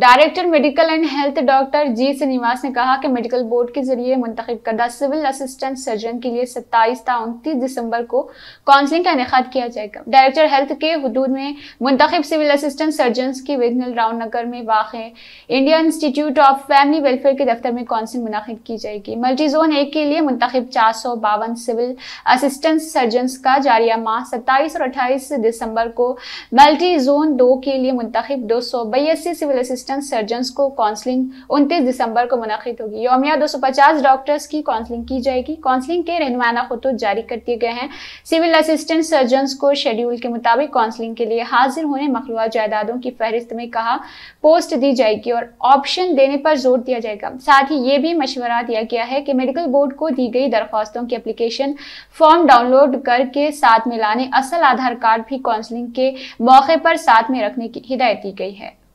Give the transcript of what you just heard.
director medical and health doctor G Srinivas ने कहा कि मेडिकल बोर्ड के जरिए मुंतब करदा सिविल असिस्टेंट सर्जन के लिए सत्ताईस ता उनतीस दिसंबर को काउंसलिंग का इनका किया जाएगा डायरेक्टर हेल्थ के हदूद में मुंतब सिविल असिस्टेंट सर्जन की विघनल राउंड नगर में वाक़ Indian institute of family welfare के दफ्तर में काउंसलिंग मुनद की जाएगी मल्टी जोन एक के लिए मुंतब चार सौ बावन सिविल असिस्टेंट सर्जन का जारिया माह सत्ताईस और अट्ठाईस दिसंबर को मल्टी जोन दो के लिए मुंतब दो सौ बयासी सिविल असिस्टेंट असिस्टेंट सर्जन को काउंसलिंग उनतीस दिसंबर को मुनद होगी योमिया दो सौ पचास डॉक्टर्स की काउंसलिंग की जाएगी काउंसलिंग के रहनमाना खतूत जारी कर दिए गए हैं सिविल असिस्टेंट सर्जन को शेड्यूल के मुताबिक काउंसलिंग के लिए हाजिर होने मखलूत जायदादों की फहरिस्त में कहा पोस्ट दी जाएगी और ऑप्शन देने पर जोर दिया जाएगा साथ ही ये भी मशवरा दिया गया है कि मेडिकल बोर्ड को दी गई दरख्वास्तों की अप्लीकेशन फॉर्म डाउनलोड करके साथ में लाने असल आधार कार्ड भी काउंसलिंग के मौके पर साथ में रखने की हिदायत दी गई है